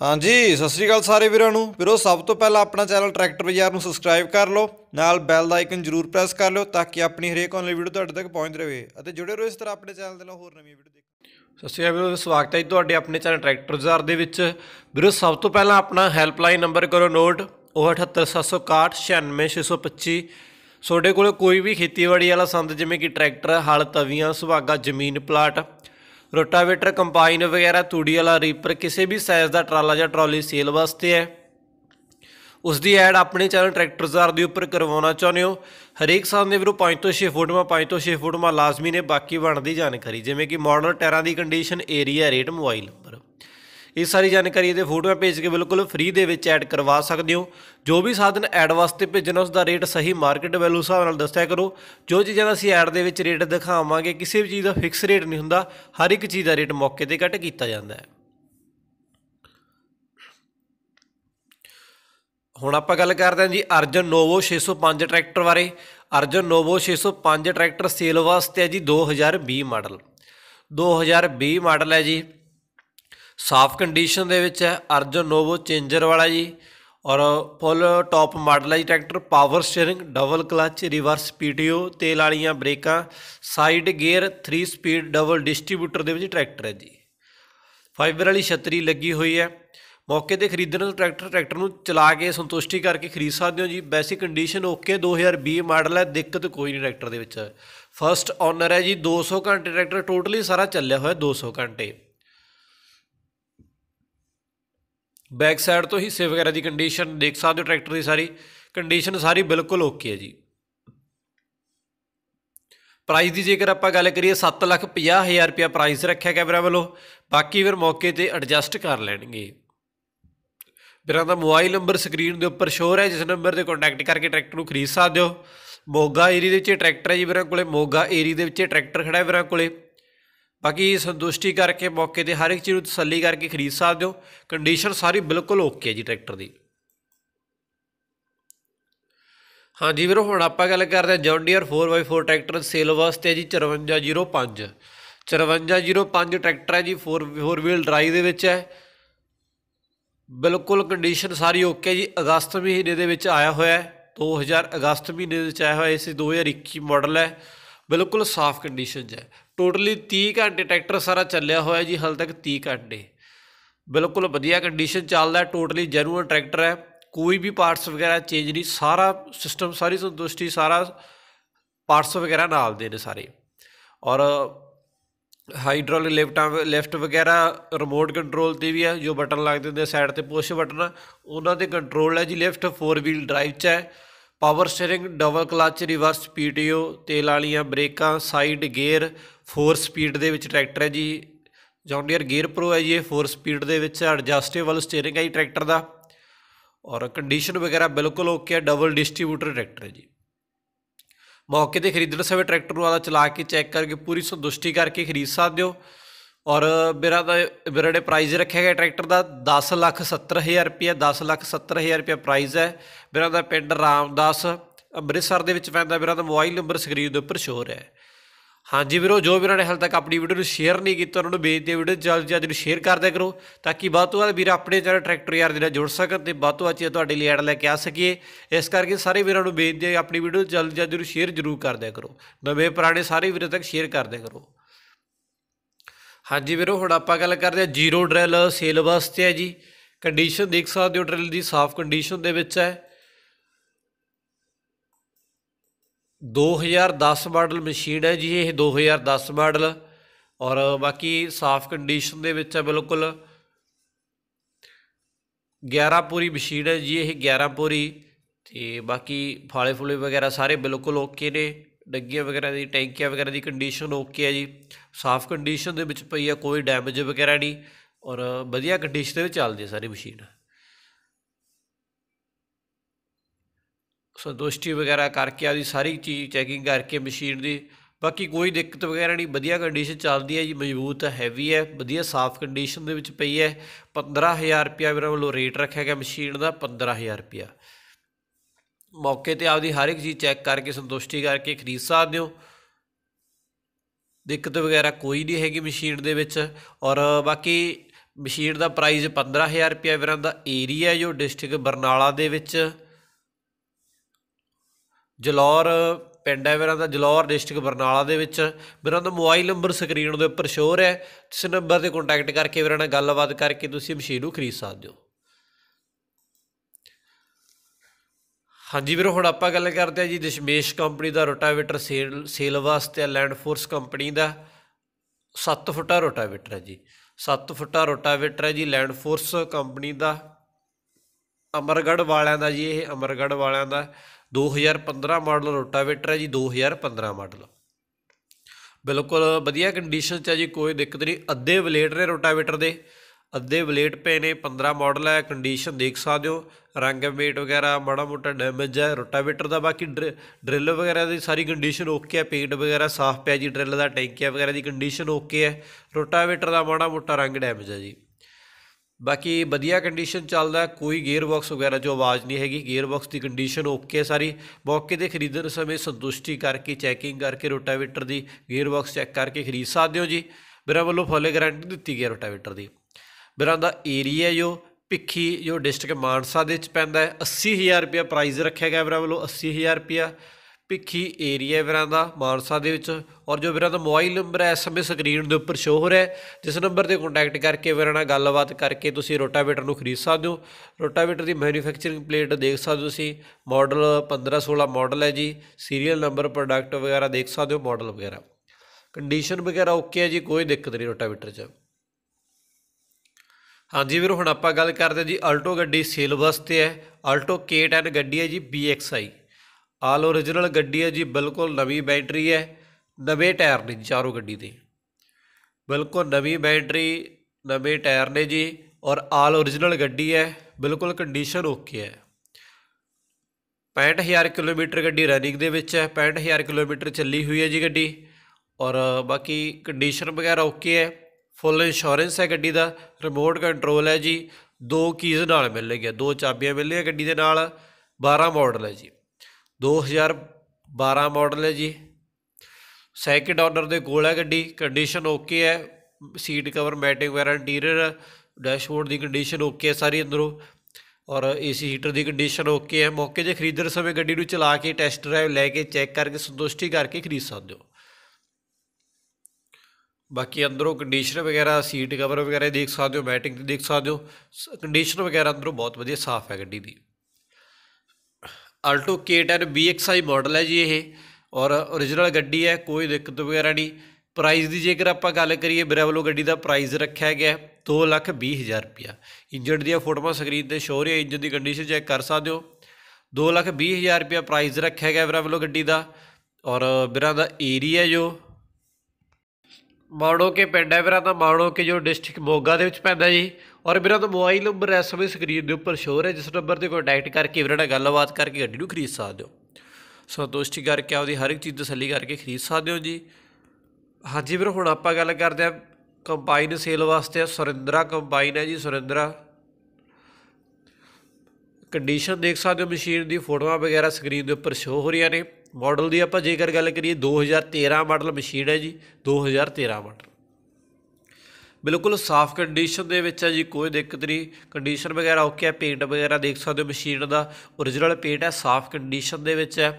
ਹਾਂਜੀ ਸਤਿ ਸ੍ਰੀ ਅਕਾਲ ਸਾਰੇ ਵੀਰਾਂ ਨੂੰ ਵੀਰੋ ਸਭ ਤੋਂ ਪਹਿਲਾਂ ਆਪਣਾ ਚੈਨਲ ਟਰੈਕਟਰ ਬਾਜ਼ਾਰ ਨੂੰ ਸਬਸਕ੍ਰਾਈਬ ਕਰ ਲਓ ਨਾਲ ਬੈਲ ਦਾ ਆਈਕਨ ਜ਼ਰੂਰ ਪ੍ਰੈਸ ਕਰ ਲਓ ਤਾਂ ਕਿ ਆਪਣੀ ਹਰੇਕ ਆਨਲਾਈਨ ਵੀਡੀਓ ਤੁਹਾਡੇ ਤੱਕ ਪਹੁੰਚ ਰਹੇ ਅਤੇ ਜੁੜੇ ਰਹੋ ਇਸ ਤਰ੍ਹਾਂ ਆਪਣੇ ਚੈਨਲ ਦੇ ਨਾਲ ਹੋਰ ਨਵੀਆਂ ਵੀਡੀਓ ਦੇਖ ਸਤਿ ਸ਼੍ਰੀ ਅਕਾਲ ਵੀਰੋ ਸਵਾਗਤ ਹੈ ਤੁਹਾਡੇ ਆਪਣੇ ਚੈਨਲ ਟਰੈਕਟਰ ਬਾਜ਼ਾਰ ਦੇ ਵਿੱਚ ਵੀਰੋ ਸਭ ਤੋਂ ਪਹਿਲਾਂ ਆਪਣਾ ਹੈਲਪਲਾਈਨ ਨੰਬਰ ਕਰੋ ਨੋਟ ਉਹ ਤੁਹਾਡੇ ਕੋਲ ਕੋਈ ਵੀ ਖੇਤੀਬਾੜੀ ਵਾਲਾ ਸੰਦ ਜਿਵੇਂ ਕਿ ਟਰੈਕਟਰ ਹਲ ਤਵੀਆਂ ਸੁਭਾਗਾ ਜ਼ਮੀਨ ਪਲਾਟ ਰੋਟਾਵੇਟਰ ਕੰਬਾਈਨ ਵਗੈਰਾ ਤੂੜੀ ਵਾਲਾ ਰੀਪਰ ਕਿਸੇ ਵੀ ਸਾਈਜ਼ ਦਾ ਟਰਾਲਾ ਜਾਂ ਟਰਾਲੀ ਸੇਲ ਵਾਸਤੇ ਹੈ ਉਸ ਦੀ ਐਡ ਆਪਣੇ ਚੈਨਲ ਟਰੈਕਟਰ ਜ਼ਾਰ ਦੇ ਉੱਪਰ ਕਰਵਾਉਣਾ ਚਾਹੁੰਦੇ ਹੋ ਹਰੇਕ ਸਾਲ ਦੇ ਵੀਰੋ 5 ਤੋਂ 6 ਫੁੱਟ ਮਾ 5 ਤੋਂ 6 ਫੁੱਟ ਮਾ ਲਾਜ਼ਮੀ ਨੇ ਬਾਕੀ ਬਣਦੀ ਜਾਣਕਾਰੀ ਜਿਵੇਂ ਕਿ ਮਾਡਲ ਟਾਇਰਾਂ ਦੀ condition area rate mobile number ਇਹ ਸਾਰੀ ਜਾਣਕਾਰੀ ਇਹਦੇ ਫੋਟੋਆਂ ਭੇਜ ਕੇ ਬਿਲਕੁਲ ਫ੍ਰੀ ਦੇ ਵਿੱਚ ਐਡ ਕਰਵਾ ਸਕਦੇ ਹੋ ਜੋ ਵੀ ਸਾਧਨ ਐਡ ਵਾਸਤੇ ਭੇਜਣਾ ਉਸ ਦਾ ਰੇਟ ਸਹੀ ਮਾਰਕੀਟ ਵੈਲਿਊ ਹਿਸਾਬ ਨਾਲ ਦੱਸਿਆ ਕਰੋ ਜੋ ਚੀਜ਼ਾਂ ਦਾ ਅਸੀਂ ਐਡ ਦੇ ਵਿੱਚ ਰੇਟ ਦਿਖਾਵਾਂਗੇ ਕਿਸੇ ਵੀ ਚੀਜ਼ ਦਾ ਫਿਕਸ ਰੇਟ ਨਹੀਂ ਹੁੰਦਾ ਹਰ ਇੱਕ ਚੀਜ਼ ਦਾ ਰੇਟ ਮੌਕੇ ਤੇ ਘਟ ਕੀਤਾ ਜਾਂਦਾ ਹੈ ਹੁਣ ਆਪਾਂ ਗੱਲ ਕਰਦੇ ਹਾਂ ਜੀ ਅਰਜਨ ਨੋਵੋ 605 ਟਰੈਕਟਰ ਬਾਰੇ ਅਰਜਨ ਨੋਵੋ 605 ਟਰੈਕਟਰ ਸੇਲ ਵਾਸਤੇ ਹੈ ਜੀ 2020 ਮਾਡਲ 2020 ਮਾਡਲ ਹੈ ਜੀ ਸਾਫ ਕੰਡੀਸ਼ਨ ਦੇ ਵਿੱਚ ਹੈ ਅਰਜਨ ਨੋਵੋ ਚੇਂਜਰ ਵਾਲਾ ਜੀ ਔਰ ਫੁੱਲ ਟੌਪ ਮਾਡਲ ਹੈ ਜੀ tractor power steering double clutch reverse PTO ਤੇਲ ਵਾਲੀਆਂ ਬ੍ਰੇਕਾਂ side gear 3 speed double distributor ਦੇ ਵਿੱਚ ਟਰੈਕਟਰ ਹੈ ਜੀ ਫਾਈਬਰ ਵਾਲੀ ਛਤਰੀ ਲੱਗੀ ਹੋਈ ਹੈ ਮੌਕੇ ਤੇ ਖਰੀਦਣ ਨੂੰ ਟਰੈਕਟਰ ਟਰੈਕਟਰ ਨੂੰ ਚਲਾ ਕੇ ਸੰਤੁਸ਼ਟੀ ਕਰਕੇ ਖਰੀਦ ਸਕਦੇ ਹੋ ਜੀ ਬੈਸਿਕ ਕੰਡੀਸ਼ਨ ਓਕੇ 2020 ਮਾਡਲ ਹੈ ਦਿੱਕਤ ਕੋਈ ਨਹੀਂ ਟਰੈਕਟਰ ਦੇ ਵਿੱਚ ਫਰਸਟ ਓਨਰ ਹੈ ਜੀ 200 ਘੰਟੇ ਟਰੈਕਟਰ ਟੋਟਲੀ ਸਾਰਾ ਚੱਲਿਆ ਹੋਇਆ 200 ਘੰਟੇ ਬੈਕ ਸਾਈਡ ਤੋਂ ਹਿੱਸੇ ਵਗੈਰਾ ਦੀ ਕੰਡੀਸ਼ਨ ਦੇਖ ਸਕਦੇ ਹੋ ਟਰੈਕਟਰ ਦੀ ਸਾਰੀ ਕੰਡੀਸ਼ਨ ਸਾਰੀ ਬਿਲਕੁਲ ਓਕੇ ਹੈ ਜੀ ਪ੍ਰਾਈਸ ਦੀ ਜੇਕਰ ਆਪਾਂ ਗੱਲ ਕਰੀਏ 7 ਲੱਖ 50 ਹਜ਼ਾਰ ਰੁਪਿਆ ਪ੍ਰਾਈਸ ਰੱਖਿਆ ਗਿਆ ਵੀਰਾਂ ਵੱਲੋਂ ਬਾਕੀ ਫਿਰ ਮੌਕੇ ਤੇ ਐਡਜਸਟ ਕਰ ਲੈਣਗੇ ਵੀਰਾਂ ਦਾ ਮੋਬਾਈਲ ਨੰਬਰ ਸਕਰੀਨ ਦੇ ਉੱਪਰ ਸ਼ੋਅ ਹੈ ਜਿਸ ਨੰਬਰ ਤੇ ਕੰਟੈਕਟ ਕਰਕੇ ਟਰੈਕਟਰ ਨੂੰ ਖਰੀਦ ਸਕਦੇ ਹੋ ਮੋਗਾ ਏਰੀਆ ਦੇ ਵਿੱਚ ਟਰੈਕਟਰ ਹੈ ਜੀ ਵੀਰਾਂ ਕੋਲੇ ਮੋਗਾ ਏਰੀਆ ਦੇ ਵਿੱਚ ਟਰੈਕਟਰ ਖੜਾ ਹੈ ਵੀਰਾਂ ਕੋਲੇ ਬਾਕੀ ਸੰਤੁਸ਼ਟੀ ਕਰਕੇ ਮੌਕੇ ਤੇ ਹਰ ਇੱਕ ਚੀਜ਼ ਨੂੰ ਤਸੱਲੀ ਕਰਕੇ ਖਰੀਦ ਸਕਦੇ ਹੋ ਕੰਡੀਸ਼ਨ ਸਾਰੀ ਬਿਲਕੁਲ ਓਕੇ ਹੈ ਜੀ ਟਰੈਕਟਰ ਦੀ ਹਾਂਜੀ ਵੀਰੋ ਹੁਣ ਆਪਾਂ ਗੱਲ ਕਰਦੇ ਹਾਂ ਡੀਅਰ 4x4 ਟਰੈਕਟਰ ਸੇਲ ਵਾਸਤੇ ਜੀ 5405 5405 ਟਰੈਕਟਰ ਹੈ ਜੀ 4 4 ਵੀਲ ਡਰਾਈ ਦੇ ਵਿੱਚ ਹੈ ਬਿਲਕੁਲ ਕੰਡੀਸ਼ਨ ਸਾਰੀ ਓਕੇ ਹੈ ਜੀ ਅਗਸਤ ਮਹੀਨੇ ਦੇ ਵਿੱਚ ਆਇਆ ਹੋਇਆ ਹੈ 2000 ਅਗਸਤ ਮਹੀਨੇ ਦੇ ਵਿੱਚ ਆਇਆ ਹੋਇਆ ਇਸ 2021 ਮਾਡਲ ਹੈ ਬਿਲਕੁਲ ਸਾਫ਼ ਕੰਡੀਸ਼ਨ 'ਚ ਹੈ ਟੋਟਲੀ 30 ਘੰਟੇ ਟਰੈਕਟਰ ਸਾਰਾ ਚੱਲਿਆ ਹੋਇਆ ਜੀ ਹਲ ਤੱਕ 30 ਘੰਟੇ ਬਿਲਕੁਲ ਵਧੀਆ ਕੰਡੀਸ਼ਨ ਚੱਲਦਾ ਟੋਟਲੀ ਜੈਨੂਅਲ ਟਰੈਕਟਰ ਹੈ ਕੋਈ ਵੀ ਪਾਰਟਸ ਵਗੈਰਾ ਚੇਂਜ ਨਹੀਂ ਸਾਰਾ ਸਿਸਟਮ ਸਾਰੀ ਸੰਤੁਸ਼ਟੀ ਸਾਰਾ ਪਾਰਟਸ ਵਗੈਰਾ ਨਾਲ ਦੇ ਨੇ ਸਾਰੇ ਔਰ ਹਾਈਡ੍ਰੋਲਿਕ ਲਿਫਟਾਂ ਲਿਫਟ ਵਗੈਰਾ ਰਿਮੋਟ ਕੰਟਰੋਲ ਤੇ ਵੀ ਆ ਜੋ ਬਟਨ ਲੱਗਦੇ ਹੁੰਦੇ ਸਾਈਡ ਤੇ ਪੁਸ਼ ਬਟਨ ਉਹਨਾਂ ਤੇ ਕੰਟਰੋਲ ਹੈ ਜੀ ਲਿਫਟ 4 ਵੀਲ ਡਰਾਈਵ ਚ ਹੈ power steering double clutch reverse PTO ਤੇਲ ਵਾਲੀਆਂ ਬ੍ਰੇਕਾਂ ਸਾਈਡ ਗੇਅਰ 4 ਸਪੀਡ ਦੇ ਵਿੱਚ ਟਰੈਕਟਰ ਹੈ ਜੀ ਜੌਨ ਡੀਅਰ ਗੇਅਰ ਪ੍ਰੋ ਹੈ ਜੀ ਇਹ 4 ਸਪੀਡ ਦੇ ਵਿੱਚ ਐਡਜਸਟੇਬਲ ਸਟੀering ਹੈ ਜੀ ਟਰੈਕਟਰ ਦਾ ਔਰ ਕੰਡੀਸ਼ਨ ਵਗੈਰਾ ਬਿਲਕੁਲ ਓਕੇ ਹੈ ਡਬਲ ਡਿਸਟ੍ਰੀਬਿਊਟਰ ਟਰੈਕਟਰ ਹੈ ਜੀ ਮੌਕੇ ਤੇ ਖਰੀਦਣ ਸਮੇਂ ਟਰੈਕਟਰ ਨੂੰ ਆਦਾ ਚਲਾ ਕੇ ਚੈੱਕ ਕਰਕੇ ਪੂਰੀ ਸੰਤੁਸ਼ਟੀ ਕਰਕੇ ਖਰੀਦ ਸਕਦੇ ਹੋ ਔਰ ਮੇਰਾ ਦਾ ਮੇਰਾ ਪ੍ਰਾਈਜ਼ ਰੱਖਿਆ ਗਿਆ ਟਰੈਕਟਰ ਦਾ 10 ਲੱਖ 70000 ਰੁਪਏ 10 ਲੱਖ 70000 ਰੁਪਏ ਪ੍ਰਾਈਜ਼ ਹੈ ਮੇਰਾ ਦਾ ਪਿੰਡ ਰਾਮਦਾਸ ਅੰਮ੍ਰਿਤਸਰ ਦੇ ਵਿੱਚ ਪੈਂਦਾ ਮੇਰਾ ਦਾ ਮੋਬਾਈਲ ਨੰਬਰ ਸਕਰੀਨ ਦੇ ਉੱਪਰ ਸ਼ੋਅ ਹੋ ਰਿਹਾ ਹੈ ਹਾਂਜੀ ਵੀਰੋ ਜੋ ਵੀਰਾਂ ਨੇ ਹਾਲ ਤੱਕ ਆਪਣੀ ਵੀਡੀਓ ਨੂੰ ਸ਼ੇਅਰ ਨਹੀਂ ਕੀਤਾ ਉਹਨਾਂ ਨੂੰ ਬੇਨਤੀ ਹੈ ਵੀਡੀਓ ਜਲਦੀ ਜਲਦੀ ਨੂੰ ਸ਼ੇਅਰ ਕਰ ਦਿਆ ਕਰੋ ਤਾਂ ਕਿ ਵੱਧ ਤੋਂ ਵੱਧ ਵੀਰ ਆਪਣੇ ਚੈਨਲ ਟਰੈਕਟਰ ਯਾਰ ਦੇ ਨਾਲ ਜੁੜ ਸਕਣ ਤੇ ਵੱਧ ਤੋਂ ਵੱਧ ਤੁਹਾਡੇ ਲਈ ਐਡ ਲੈ ਕੇ ਆ ਸਕੀਏ ਇਸ ਕਰਕੇ ਸਾਰੇ ਵੀਰਾਂ ਨੂੰ ਬੇਨਤੀ ਹੈ ਆਪਣੀ ਵੀਡੀਓ ਜਲਦੀ ਜਲਦੀ ਨੂੰ ਸ਼ੇਅਰ ਜ਼ਰੂਰ ਕਰ ਦਿਆ ਕਰੋ ਨਵੇਂ ਪੁਰਾਣੇ ਸਾਰੇ ਵੀਰਾਂ ਤੱਕ ਸ਼ੇਅਰ ਕਰ ਦਿਆ ਕਰੋ ਹਾਂਜੀ ਵੀਰੋ ਹੁਣ ਆਪਾਂ ਗੱਲ ਕਰਦੇ ਆ ਜ਼ੀਰੋ ਡਰਿਲ ਸੇਲ ਵਾਸਤੇ ਹੈ ਜੀ ਕੰਡੀਸ਼ਨ ਦੇਖ ਸਕਦੇ ਹੋ ਡਰਿਲ ਦੀ ਸਾਫ਼ ਕੰਡੀਸ਼ਨ ਦੇ ਵਿੱਚ ਹੈ 2010 ਮਾਡਲ ਮਸ਼ੀਨ ਹੈ ਜੀ ਇਹ 2010 ਮਾਡਲ ਔਰ ਬਾਕੀ ਸਾਫ਼ ਕੰਡੀਸ਼ਨ ਦੇ ਵਿੱਚ ਹੈ ਬਿਲਕੁਲ 11 ਪੂਰੀ ਮਸ਼ੀਨ ਹੈ ਜੀ ਇਹ 11 ਪੂਰੀ ਤੇ ਬਾਕੀ ਫਾਲੇ ਫੁਲੇ ਵਗੈਰਾ ਸਾਰੇ ਬਿਲਕੁਲ ਓਕੇ ਨੇ ਡੱਗੀਆਂ ਵਗੈਰਾ ਦੀ ਟੈਂਕੀਆਂ ਵਗੈਰਾ ਦੀ ਕੰਡੀਸ਼ਨ ਓਕੇ ਹੈ ਜੀ ਸਾਫ਼ ਕੰਡੀਸ਼ਨ ਦੇ ਵਿੱਚ ਪਈ ਆ ਕੋਈ ਡੈਮੇਜ ਵਗੈਰਾ ਨਹੀਂ ਔਰ ਵਧੀਆ ਕੰਡੀਸ਼ਨ ਦੇ ਵਿੱਚ ਚੱਲਦੀ ਹੈ ਸਾਰੀ ਮਸ਼ੀਨ ਸੰਤੁਸ਼ਟੀ ਵਗੈਰਾ ਕਰਕੇ ਆਦੀ ਸਾਰੀ ਚੀਜ਼ ਚੈਕਿੰਗ ਕਰਕੇ ਮਸ਼ੀਨ ਦੀ ਬਾਕੀ ਕੋਈ ਦਿੱਕਤ ਵਗੈਰਾ ਨਹੀਂ ਵਧੀਆ ਕੰਡੀਸ਼ਨ ਚੱਲਦੀ ਹੈ ਜੀ ਮਜ਼ਬੂਤ ਹੈ ਹੈਵੀ ਹੈ ਵਧੀਆ ਸਾਫ਼ ਕੰਡੀਸ਼ਨ ਦੇ ਵਿੱਚ ਪਈ ਹੈ 15000 ਰੁਪਿਆ ਮੇਰੇ ਵੱਲੋਂ ਰੇਟ ਰੱਖਿਆ ਗਿਆ ਮਸ਼ੀਨ ਦਾ 15000 ਰੁਪਿਆ ਮੌਕੇ ਤੇ ਆਪਦੀ ਹਰ ਇੱਕ ਚੀਜ਼ ਚੈੱਕ ਕਰਕੇ ਸੰਤੁਸ਼ਟੀ ਕਰਕੇ ਖਰੀਦ ਸਕਦੇ ਹੋ ਦਿੱਕਤ ਵਗੈਰਾ ਕੋਈ ਨਹੀਂ ਹੈਗੀ ਮਸ਼ੀਨ ਦੇ ਵਿੱਚ ਔਰ ਬਾਕੀ ਮਸ਼ੀਨ ਦਾ ਪ੍ਰਾਈਸ 15000 ਰੁਪਏ ਵੀਰਾਂ ਦਾ ਏਰੀਆ ਜੋ ਡਿਸਟ੍ਰਿਕਟ ਬਰਨਾਲਾ ਦੇ ਵਿੱਚ ਜਲੌਰ ਪਿੰਡ ਹੈ ਵੀਰਾਂ ਦਾ ਜਲੌਰ ਡਿਸਟ੍ਰਿਕਟ ਬਰਨਾਲਾ ਦੇ ਵਿੱਚ ਵੀਰਾਂ ਦਾ ਮੋਬਾਈਲ ਨੰਬਰ ਸਕਰੀਨ ਦੇ ਉੱਪਰ ਸ਼ੋਅਰ ਹੈ ਇਸ ਨੰਬਰ ਤੇ ਕੰਟੈਕਟ ਕਰਕੇ ਵੀਰਾਂ ਨਾਲ ਗੱਲਬਾਤ ਕਰਕੇ ਤੁਸੀਂ ਮਸ਼ੀਨ ਨੂੰ ਖਰੀਦ ਸਕਦੇ ਹੋ ਹਾਂਜੀ ਵੀਰੋ ਹੁਣ ਆਪਾਂ ਗੱਲ ਕਰਦੇ ਆ ਜੀ ਦਸ਼ਮੇਸ਼ ਕੰਪਨੀ ਦਾ ਰੋਟਾਵੇਟਰ ਸੇਲ ਸੇਲ ਵਾਸਤੇ ਲੈਂਡ ਫੋਰਸ ਕੰਪਨੀ ਦਾ 7 ਫੁੱਟਾ ਰੋਟਾਵੇਟਰ ਹੈ ਜੀ 7 ਫੁੱਟਾ ਰੋਟਾਵੇਟਰ ਹੈ ਜੀ ਲੈਂਡ ਫੋਰਸ ਕੰਪਨੀ ਦਾ ਅਮਰਗੜ ਵਾਲਿਆਂ ਦਾ ਜੀ ਇਹ ਅਮਰਗੜ ਵਾਲਿਆਂ ਦਾ 2015 ਮਾਡਲ ਰੋਟਾਵੇਟਰ ਹੈ ਜੀ 2015 ਮਾਡਲ ਬਿਲਕੁਲ ਵਧੀਆ ਕੰਡੀਸ਼ਨ ਚ ਹੈ ਜੀ ਕੋਈ ਦਿੱਕਤ ਨਹੀਂ ਅੱਧੇ ਬਲੇਡ ਨੇ ਰੋਟਾਵੇਟਰ ਦੇ ਅੱਧੇ ਬਲੇਡ ਪਏ ਨੇ 15 ਮਾਡਲ ਹੈ ਕੰਡੀਸ਼ਨ ਦੇਖ ਸਕਦੇ ਹੋ ਰੰਗ ਮੇਟ ਵਗੈਰਾ ਮਾੜਾ ਮੋਟਾ ਡੈਮੇਜ ਹੈ ਰੋਟਾਵੇਟਰ ਦਾ ਬਾਕੀ ਡਰਿਲ ਵਗੈਰਾ ਦੀ ਸਾਰੀ ਕੰਡੀਸ਼ਨ ਓਕੇ ਹੈ ਪੇਂਟ ਵਗੈਰਾ ਸਾਫ਼ ਪਿਆ ਜੀ ਡਰਿਲ ਦਾ ਟੈਂਕੀਆ ਵਗੈਰਾ ਦੀ ਕੰਡੀਸ਼ਨ ਓਕੇ ਹੈ ਰੋਟਾਵੇਟਰ ਦਾ ਮਾੜਾ ਮੋਟਾ ਰੰਗ ਡੈਮੇਜ ਹੈ ਜੀ ਬਾਕੀ ਵਧੀਆ ਕੰਡੀਸ਼ਨ ਚੱਲਦਾ ਕੋਈ ਗੇਅਰ ਬਾਕਸ ਵਗੈਰਾ ਜੋ ਆਵਾਜ਼ ਨਹੀਂ ਹੈਗੀ ਗੇਅਰ ਬਾਕਸ ਦੀ ਕੰਡੀਸ਼ਨ ਓਕੇ ਸਾਰੀ ਮੌਕੇ ਤੇ ਖਰੀਦਣ ਸਮੇਂ ਸੰਤੁਸ਼ਟੀ ਕਰਕੇ ਚੈਕਿੰਗ ਕਰਕੇ ਰੋਟਾਵੇਟਰ ਦੀ ਗੇਅਰ ਬਾਕਸ ਚੈੱਕ ਕਰਕੇ ਖਰੀਦ ਸਕਦੇ ਹੋ ਜੀ ਮੇਰਾ ਵੱਲੋਂ ਫੁੱਲ ਗਾਰੰਟੀ ਦਿੱਤੀ ਗਈ ਰੋਟਾਵੇਟਰ ਦੀ ਮੇਰਾ ਦਾ ਏਰੀਆ ਜੋ ਭਿੱਖੀ ਜੋ ਡਿਸਟ੍ਰਿਕਟ ਮਾਨਸਾ ਦੇ ਵਿੱਚ ਪੈਂਦਾ ਹੈ 80000 ਰੁਪਿਆ ਪ੍ਰਾਈਜ਼ ਰੱਖਿਆ ਗਿਆ ਵੀਰਾਂ ਵੱਲੋਂ 80000 ਰੁਪਿਆ ਭਿੱਖੀ ਏਰੀਆ ਵੀਰਾਂ ਦਾ ਮਾਨਸਾ ਦੇ ਵਿੱਚ ਔਰ ਜੋ ਵੀਰਾਂ ਦਾ ਮੋਬਾਈਲ ਨੰਬਰ ਹੈ ਇਸ ਸਮੇਂ ਸਕਰੀਨ ਦੇ ਉੱਪਰ ਸ਼ੋ ਹੋ ਰਿਹਾ ਜਿਸ ਨੰਬਰ ਤੇ ਕੰਟੈਕਟ ਕਰਕੇ ਵੀਰਾਂ ਨਾਲ ਗੱਲਬਾਤ ਕਰਕੇ ਤੁਸੀਂ ਰੋਟਾਵੇਟਰ ਨੂੰ ਖਰੀਦ ਸਕਦੇ ਹੋ ਰੋਟਾਵੇਟਰ ਦੀ ਮੈਨੂਫੈਕਚਰਿੰਗ ਪਲੇਟ ਦੇਖ ਸਕਦੇ ਹੋ ਤੁਸੀਂ ਮਾਡਲ 15 16 ਮਾਡਲ ਹੈ ਜੀ ਸੀਰੀਅਲ ਨੰਬਰ ਪ੍ਰੋਡਕਟ ਵਗੈਰਾ ਦੇਖ ਸਕਦੇ ਹੋ ਮਾਡਲ ਵਗੈਰਾ ਕੰਡੀਸ਼ਨ ਵਗੈਰਾ ਓਕੇ ਹੈ ਜੀ ਕੋਈ ਦਿੱਕਤ ਨਹੀਂ ਰੋਟਾਵੇਟਰ 'ਚ ਹਾਂਜੀ ਵੀਰੋ ਹੁਣ ਆਪਾਂ ਗੱਲ ਕਰਦੇ ਜੀ ਆਲਟੋ ਗੱਡੀ ਸਿਲਵਸ ਤੇ ਹੈ ਆਲਟੋ K10 ਗੱਡੀ ਹੈ ਜੀ BXI ਆਲ origignal ਗੱਡੀ ਹੈ ਜੀ ਬਿਲਕੁਲ ਨਵੀਂ ਬੈਟਰੀ ਹੈ ਨਵੇਂ ਟਾਇਰ ਨੇ ਚਾਰੋਂ ਗੱਡੀ ਦੇ ਬਿਲਕੁਲ ਨਵੀਂ ਬੈਟਰੀ ਨਵੇਂ ਟਾਇਰ ਨੇ ਜੀ ਔਰ ਆਲ origignal ਗੱਡੀ ਹੈ ਬਿਲਕੁਲ ਕੰਡੀਸ਼ਨ ਓਕੇ ਹੈ 65000 ਕਿਲੋਮੀਟਰ ਗੱਡੀ ਰਨਿੰਗ ਦੇ ਵਿੱਚ ਹੈ 65000 ਕਿਲੋਮੀਟਰ ਚੱਲੀ ਹੋਈ ਹੈ ਜੀ ਗੱਡੀ ਔਰ ਬਾਕੀ ਕੰਡੀਸ਼ਨ ਵਗੈਰਾ ਓਕੇ ਹੈ ਫੁੱਲ ਇੰਸ਼ੋਰੈਂਸ ਹੈ ਗੱਡੀ ਦਾ ਰਿਮੋਟ ਕੰਟਰੋਲ ਹੈ ਜੀ ਦੋ ਕੀਜ਼ ਨਾਲ ਮਿਲਣਗੀਆਂ ਦੋ ਚਾਬੀਆਂ ਮਿਲਣਗੀਆਂ ਗੱਡੀ ਦੇ ਨਾਲ 12 ਮਾਡਲ ਹੈ ਜੀ 2012 ਮਾਡਲ ਹੈ ਜੀ ਸੈਕਿੰਡ ਆਰਡਰ ਦੇ ਕੋਲ ਹੈ ਗੱਡੀ ਕੰਡੀਸ਼ਨ ਓਕੇ ਹੈ ਸੀਟ ਕਵਰ ਮੈਟਿੰਗ ਵਗੈਰਾ ਇੰਟੀਰੀਅਰ ਡੈਸ਼ਬੋਰਡ ਦੀ ਕੰਡੀਸ਼ਨ ਓਕੇ ਹੈ ਸਾਰੀ ਅੰਦਰੋਂ ਔਰ ਏਸੀ ਹੀਟਰ ਦੀ ਕੰਡੀਸ਼ਨ ਓਕੇ ਹੈ ਮੌਕੇ 'ਤੇ ਖਰੀਦਰ ਸਮੇਂ ਗੱਡੀ ਨੂੰ ਚਲਾ ਕੇ ਟੈਸਟ ਡਰਾਈਵ ਲੈ ਕੇ ਚੈੱਕ ਕਰਕੇ ਸੰਤੁਸ਼ਟੀ ਕਰਕੇ ਖਰੀਦ ਸਕਦੇ ਹੋ ਬਾਕੀ ਅੰਦਰੋਂ ਕੰਡੀਸ਼ਨਰ ਵਗੈਰਾ ਸੀਟ ਕਵਰ ਵਗੈਰਾ ਦੇਖ ਸਕਦੇ ਹੋ ਬੈਟਿੰਗ ਤੇ ਦੇਖ ਸਕਦੇ ਹੋ ਕੰਡੀਸ਼ਨਰ ਵਗੈਰਾ ਅੰਦਰੋਂ ਬਹੁਤ ਵਧੀਆ ਸਾਫ਼ ਹੈ ਗੱਡੀ ਦੀ ਆਲਟੋ K10 BXI ਮਾਡਲ ਹੈ ਜੀ ਇਹ ਔਰ origignal ਗੱਡੀ ਹੈ ਕੋਈ ਦਿੱਕਤ ਵਗੈਰਾ ਨਹੀਂ ਪ੍ਰਾਈਸ ਦੀ ਜੇਕਰ ਆਪਾਂ ਗੱਲ ਕਰੀਏ ਮੇਰੇ ਗੱਡੀ ਦਾ ਪ੍ਰਾਈਸ ਰੱਖਿਆ ਗਿਆ 2 ਲੱਖ 20 ਹਜ਼ਾਰ ਰੁਪਿਆ ਇੰਜਨ ਦੀਆਂ ਫੋਟੋਆਂ ਸਕਰੀਨ ਤੇ ਸ਼ੋਅ ਰਹੀ ਇੰਜਨ ਦੀ ਕੰਡੀਸ਼ਨ ਚੈੱਕ ਕਰ ਸਕਦੇ ਹੋ 2 ਲੱਖ 20 ਹਜ਼ਾਰ ਰੁਪਿਆ ਪ੍ਰਾਈਸ ਰੱਖਿਆ ਗਿਆ ਮੇਰੇ ਗੱਡੀ ਦਾ ਔਰ ਬਿਰਾਂ ਦਾ ਏਰੀਆ ਜੋ ਮਾਣੋ ਕੇ ਪਿੰਡ ਹੈ ਵੀਰਾਂ ਦਾ ਮਾਣੋ ਕੇ ਜੋ ਡਿਸਟ੍ਰਿਕਟ ਮੋਗਾ ਦੇ ਵਿੱਚ ਪੈਂਦਾ ਜੀ ਔਰ ਵੀਰਾਂ ਦਾ ਮੋਬਾਈਲ ਨੰਬਰ ਇਸ ਸਮੇਂ ਸਕਰੀਨ ਦੇ ਉੱਪਰ ਸ਼ੋਅ ਹੈ ਜਿਸ ਨੰਬਰ ਤੇ ਕੰਟੈਕਟ ਕਰਕੇ ਵੀਰਾਂ ਨਾਲ ਗੱਲਬਾਤ ਕਰਕੇ ਗੱਡੀ ਨੂੰ ਖਰੀਦ ਸਕਦੇ ਹੋ ਸੰਤੁਸ਼ਟੀ ਕਰਕੇ ਆਪਦੀ ਹਰ ਇੱਕ ਚੀਜ਼ ਤਸੱਲੀ ਕਰਕੇ ਖਰੀਦ ਸਕਦੇ ਹੋ ਜੀ ਹਾਂਜੀ ਵੀਰ ਹੁਣ ਆਪਾਂ ਗੱਲ ਕਰਦੇ ਆ ਕੰਬਾਈਨ ਸੇਲ ਵਾਸਤੇ ਸੁਰਿੰਦਰਾ ਕੰਬਾਈਨ ਹੈ ਜੀ ਸੁਰਿੰਦਰਾ ਕੰਡੀਸ਼ਨ ਦੇਖ ਸਕਦੇ ਹੋ ਮਸ਼ੀਨ ਦੀ ਫੋਟੋਆਂ ਵਗੈਰਾ ਸਕਰੀਨ ਦੇ ਉੱਪਰ ਸ਼ੋਅ ਹੋ ਰਹੀਆਂ ਨੇ ਮਾਡਲ ਦੀ ਆਪਾਂ ਜੇਕਰ ਗੱਲ ਕਰੀਏ 2013 ਮਾਡਲ ਮਸ਼ੀਨ ਹੈ ਜੀ 2013 ਮਾਡਲ ਬਿਲਕੁਲ ਸਾਫ਼ ਕੰਡੀਸ਼ਨ ਦੇ ਵਿੱਚ ਹੈ ਜੀ ਕੋਈ ਦਿੱਕਤ ਨਹੀਂ ਕੰਡੀਸ਼ਨ ਵਗੈਰਾ ਓਕੇ ਹੈ ਪੇਂਟ ਵਗੈਰਾ ਦੇਖ ਸਕਦੇ ਹੋ ਮਸ਼ੀਨ ਦਾ origignal ਪੇਂਟ ਹੈ ਸਾਫ਼ ਕੰਡੀਸ਼ਨ ਦੇ ਵਿੱਚ ਹੈ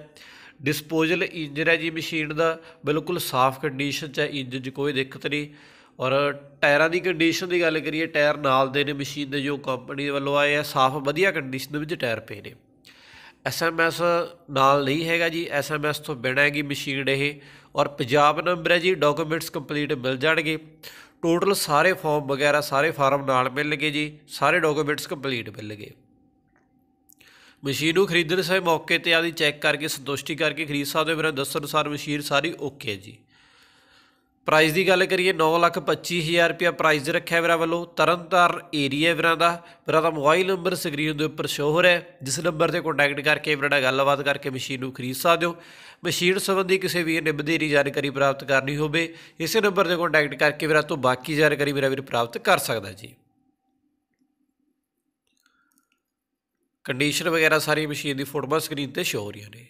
ਡਿਸਪੋਜ਼ਲ ਇੰਜਨ ਹੈ ਜੀ ਮਸ਼ੀਨ ਦਾ ਬਿਲਕੁਲ ਸਾਫ਼ ਕੰਡੀਸ਼ਨ 'ਚ ਹੈ ਇੰਜਨ 'ਚ ਕੋਈ ਦਿੱਕਤ ਨਹੀਂ ਔਰ ਟਾਇਰਾਂ ਦੀ ਕੰਡੀਸ਼ਨ ਦੀ ਗੱਲ ਕਰੀਏ ਟਾਇਰ ਨਾਲ ਦੇ ਨੇ ਮਸ਼ੀਨ ਦੇ ਜੋ ਕੰਪਨੀ ਵੱਲੋਂ ਆਏ ਆ ਸਾਫ਼ ਵਧੀਆ ਕੰਡੀਸ਼ਨ ਦੇ ਵਿੱਚ ਟਾਇਰ ਪਏ ਨੇ ਐਸਐਮਐਸ ਨਾਲ ਨਹੀਂ ਹੈਗਾ ਜੀ ਐਸਐਮਐਸ ਤੋਂ ਬਿਨਾਂ ਹੀ ਮਸ਼ੀਨ ਇਹ ਔਰ ਪੰਜਾਬ ਨੰਬਰ ਹੈ ਜੀ ਡਾਕੂਮੈਂਟਸ ਕੰਪਲੀਟ ਮਿਲ ਜਾਣਗੇ ਟੋਟਲ ਸਾਰੇ ਫਾਰਮ ਵਗੈਰਾ ਸਾਰੇ ਫਾਰਮ ਨਾਲ ਮਿਲਣਗੇ ਜੀ ਸਾਰੇ ਡਾਕੂਮੈਂਟਸ ਕੰਪਲੀਟ ਮਿਲਣਗੇ ਮਸ਼ੀਨ ਨੂੰ ਖਰੀਦਣ ਸਮੇਂ ਮੌਕੇ ਤੇ ਆਦੀ ਚੈੱਕ ਕਰਕੇ ਸੰਤੁਸ਼ਟੀ ਕਰਕੇ ਖਰੀਦ ਸਕਦੇ ਹੋ ਮੇਰਾ ਦੱਸਣ ਅਨੁਸਾਰ ਮਸ਼ੀਨ ਸਾਰੀ ਓਕੇ ਹੈ ਜੀ ਪ੍ਰਾਈਸ ਦੀ ਗੱਲ ਕਰੀਏ 925000 ਰੁਪਿਆ ਪ੍ਰਾਈਸ ਰੱਖਿਆ ਵੀਰਾਂ ਵੱਲੋਂ ਤਰਨਤਾਰਨ ਏਰੀਆ ਵੀਰਾਂ ਦਾ ਵੀਰਾਂ ਦਾ ਮੋਬਾਈਲ ਨੰਬਰ ਸਕਰੀਨ ਦੇ ਉੱਪਰ ਸ਼ੋ ਹੋ ਰਿਹਾ ਜਿਸ ਨੰਬਰ ਤੇ ਕੰਟੈਕਟ ਕਰਕੇ ਵੀਰਾਂ ਨਾਲ ਗੱਲਬਾਤ ਕਰਕੇ ਮਸ਼ੀਨ ਨੂੰ ਖਰੀਦ ਸਕਦੇ ਹੋ ਮਸ਼ੀਨ ਸੰਬੰਧੀ ਕਿਸੇ ਵੀ ਨਿਬਧੇਰੀ ਜਾਣਕਾਰੀ ਪ੍ਰਾਪਤ ਕਰਨੀ ਹੋਵੇ ਇਸੇ ਨੰਬਰ ਤੇ ਕੰਟੈਕਟ ਕਰਕੇ ਵੀਰਾਂ ਤੋਂ ਬਾਕੀ ਜਾਣਕਾਰੀ ਵੀਰਾਂ ਵੀਰ ਪ੍ਰਾਪਤ ਕਰ ਸਕਦਾ ਜੀ ਕੰਡੀਸ਼ਨ ਵਗੈਰਾ ਸਾਰੀ ਮਸ਼ੀਨ ਦੀ ਫੋਟੋ ਸਕਰੀਨ ਤੇ ਸ਼ੋ ਹੋ ਰਹੀਆਂ ਨੇ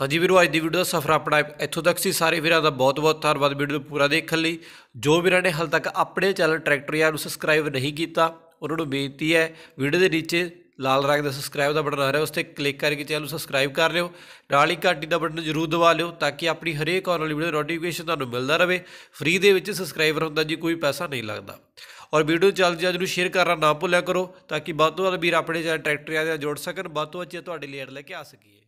ਹਾਂਜੀ ਵੀਰੋ ਅੱਜ ਦੀ ਵੀਡੀਓ ਦਾ ਸਫਰ ਆਪਣਾ ਇੱਥੋਂ ਤੱਕ ਸੀ ਸਾਰੇ ਵੀਰਾਂ ਦਾ ਬਹੁਤ-ਬਹੁਤ ਧੰਨਵਾਦ ਵੀਡੀਓ ਨੂੰ ਪੂਰਾ ਦੇਖਣ ਲਈ ਜੋ ਵੀਰਾਂ ਨੇ ਹਾਲ ਤੱਕ ਆਪਣੇ ਚੈਨਲ ਟਰੈਕਟਰ ਯਾਰ ਨੂੰ ਸਬਸਕ੍ਰਾਈਬ ਨਹੀਂ ਕੀਤਾ ਉਹਨਾਂ ਨੂੰ ਬੇਨਤੀ ਹੈ ਵੀਡੀਓ ਦੇ ਨੀਚੇ ਲਾਲ ਰੰਗ ਦਾ ਸਬਸਕ੍ਰਾਈਬ ਦਾ ਬਟਨ ਆ ਰਿਹਾ ਉਸ ਤੇ ਕਲਿੱਕ ਕਰਕੇ ਚੈਨਲ ਨੂੰ ਸਬਸਕ੍ਰਾਈਬ ਕਰ ਲਿਓ ਨਾਲ ਹੀ ਘੰਟੀ ਦਾ ਬਟਨ ਜ਼ਰੂਰ ਦਬਾ ਲਿਓ ਤਾਂ ਕਿ ਆਪਣੀ ਹਰੇਕ ਆਉਣ ਵਾਲੀ ਵੀਡੀਓ ਨੋਟੀਫਿਕੇਸ਼ਨ ਤੁਹਾਨੂੰ ਮਿਲਦਾ ਰਹੇ ਫ੍ਰੀ ਦੇ ਵਿੱਚ ਸਬਸਕ੍ਰਾਈਬਰ ਹੁੰਦਾ ਜੀ ਕੋਈ ਪੈਸਾ ਨਹੀਂ ਲੱਗਦਾ ਔਰ ਵੀਡੀਓ ਜਲਦੀ ਜਲਦੀ ਨੂੰ ਸ਼ੇਅਰ ਕਰਨਾ ਨਾ ਭੁੱਲਿਆ ਕਰੋ ਤਾਂ ਕਿ ਵੱਧ ਤੋਂ ਵੱਧ ਵੀਰ ਆਪਣੇ ਚੈਨਲ ਟਰੈਕਟਰ ਆ ਜੋੜ ਸਕਣ ਵੱਧ ਤੋਂ ਵੱਧ ਤੁਹਾਡੇ ਲਈ ਐਡ ਲੈ ਕੇ ਆ ਸਕੀਏ